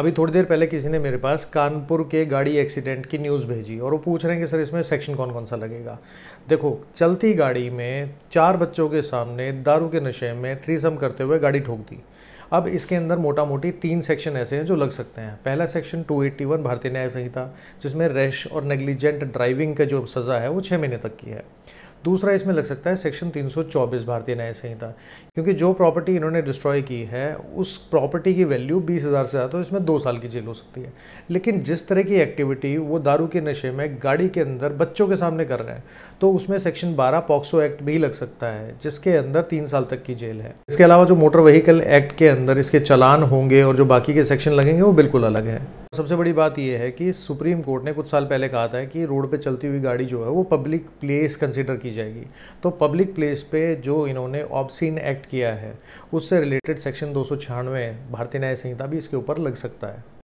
अभी थोड़ी देर पहले किसी ने मेरे पास कानपुर के गाड़ी एक्सीडेंट की न्यूज़ भेजी और वो पूछ रहे हैं कि सर इसमें सेक्शन कौन कौन सा लगेगा देखो चलती गाड़ी में चार बच्चों के सामने दारू के नशे में थ्रीसम करते हुए गाड़ी ठोक दी अब इसके अंदर मोटा मोटी तीन सेक्शन ऐसे हैं जो लग सकते हैं पहला सेक्शन 281 भारतीय न्याय संहिता जिसमें रैश और नेग्लिजेंट ड्राइविंग का जो सज़ा है वो छः महीने तक की है दूसरा इसमें लग सकता है सेक्शन 324 भारतीय न्याय संहिता क्योंकि जो प्रॉपर्टी इन्होंने डिस्ट्रॉय की है उस प्रॉपर्टी की वैल्यू बीस हज़ार से ज़्यादा तो इसमें दो साल की जेल हो सकती है लेकिन जिस तरह की एक्टिविटी वो दारू के नशे में गाड़ी के अंदर बच्चों के सामने कर रहे हैं तो उसमें सेक्शन बारह पॉक्सो एक्ट भी लग सकता है जिसके अंदर तीन साल तक की जेल है इसके अलावा जो मोटर व्हीकल एक्ट के अंदर इसके चलान होंगे और जो बाकी के सेक्शन लगेंगे वो बिल्कुल अलग है सबसे बड़ी बात यह है कि सुप्रीम कोर्ट ने कुछ साल पहले कहा था कि रोड पे चलती हुई गाड़ी जो है वो पब्लिक प्लेस कंसिडर की जाएगी तो पब्लिक प्लेस पे जो इन्होंने ऑब्सिन एक्ट किया है उससे रिलेटेड सेक्शन दो भारतीय न्याय संहिता भी इसके ऊपर लग सकता है